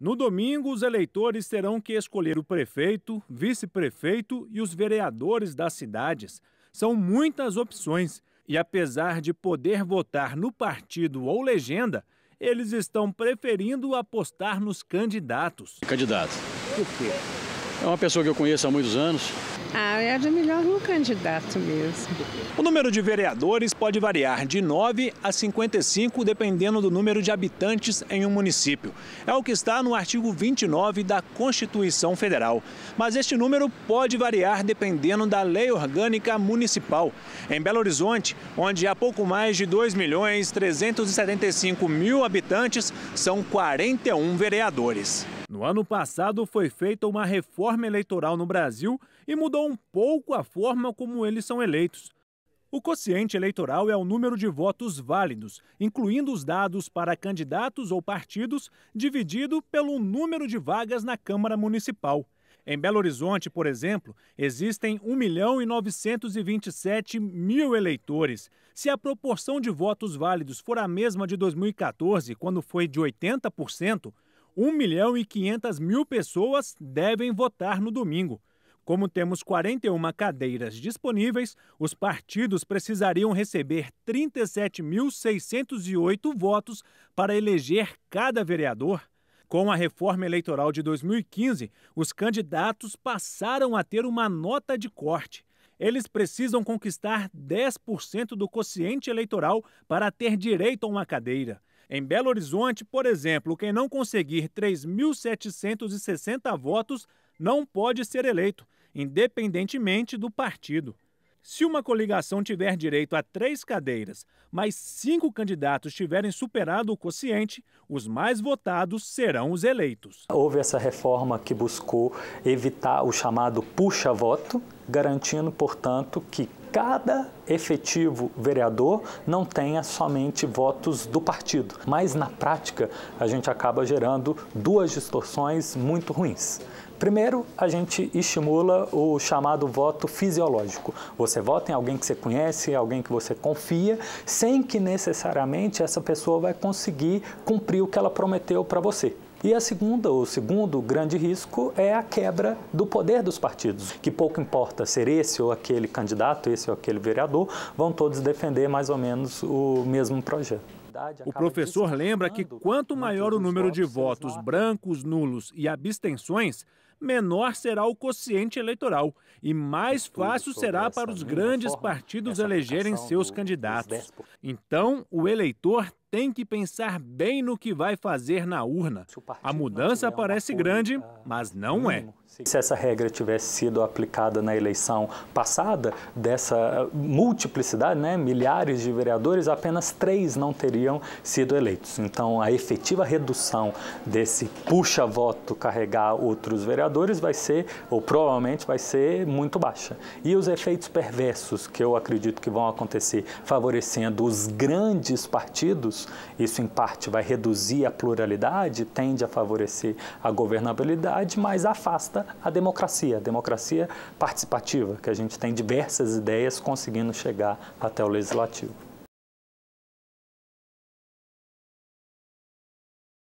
No domingo, os eleitores terão que escolher o prefeito, vice-prefeito e os vereadores das cidades. São muitas opções e, apesar de poder votar no partido ou legenda, eles estão preferindo apostar nos candidatos. Candidatos. Por quê? É uma pessoa que eu conheço há muitos anos. Ah, é de melhor um candidato mesmo. O número de vereadores pode variar de 9 a 55, dependendo do número de habitantes em um município. É o que está no artigo 29 da Constituição Federal. Mas este número pode variar dependendo da lei orgânica municipal. Em Belo Horizonte, onde há pouco mais de 2 milhões 375 mil habitantes, são 41 vereadores. No ano passado foi feita uma reforma eleitoral no Brasil e mudou um pouco a forma como eles são eleitos. O quociente eleitoral é o número de votos válidos, incluindo os dados para candidatos ou partidos, dividido pelo número de vagas na Câmara Municipal. Em Belo Horizonte, por exemplo, existem 1 milhão e 927 mil eleitores. Se a proporção de votos válidos for a mesma de 2014, quando foi de 80%, 1 milhão e 500 mil pessoas devem votar no domingo. Como temos 41 cadeiras disponíveis, os partidos precisariam receber 37.608 votos para eleger cada vereador. Com a reforma eleitoral de 2015, os candidatos passaram a ter uma nota de corte. Eles precisam conquistar 10% do quociente eleitoral para ter direito a uma cadeira. Em Belo Horizonte, por exemplo, quem não conseguir 3.760 votos não pode ser eleito, independentemente do partido. Se uma coligação tiver direito a três cadeiras, mas cinco candidatos tiverem superado o quociente, os mais votados serão os eleitos. Houve essa reforma que buscou evitar o chamado puxa-voto, garantindo, portanto, que cada efetivo vereador não tenha somente votos do partido, mas na prática a gente acaba gerando duas distorções muito ruins. Primeiro, a gente estimula o chamado voto fisiológico. Você vota em alguém que você conhece, alguém que você confia, sem que necessariamente essa pessoa vai conseguir cumprir o que ela prometeu para você. E a segunda, o segundo grande risco é a quebra do poder dos partidos, que pouco importa ser esse ou aquele candidato, esse ou aquele vereador, vão todos defender mais ou menos o mesmo projeto. O professor lembra que quanto maior o número de votos brancos, nulos e abstenções, menor será o quociente eleitoral e mais fácil será para os grandes partidos elegerem seus candidatos. Então, o eleitor tem que pensar bem no que vai fazer na urna. A mudança parece grande, mas não é. Se essa regra tivesse sido aplicada na eleição passada, dessa eh, multiplicidade, né, milhares de vereadores, apenas três não teriam sido eleitos. Então, a efetiva redução desse puxa-voto carregar outros vereadores vai ser, ou provavelmente vai ser, muito baixa. E os efeitos perversos que eu acredito que vão acontecer, favorecendo os grandes partidos, isso, em parte, vai reduzir a pluralidade, tende a favorecer a governabilidade, mas afasta a democracia, a democracia participativa, que a gente tem diversas ideias conseguindo chegar até o legislativo.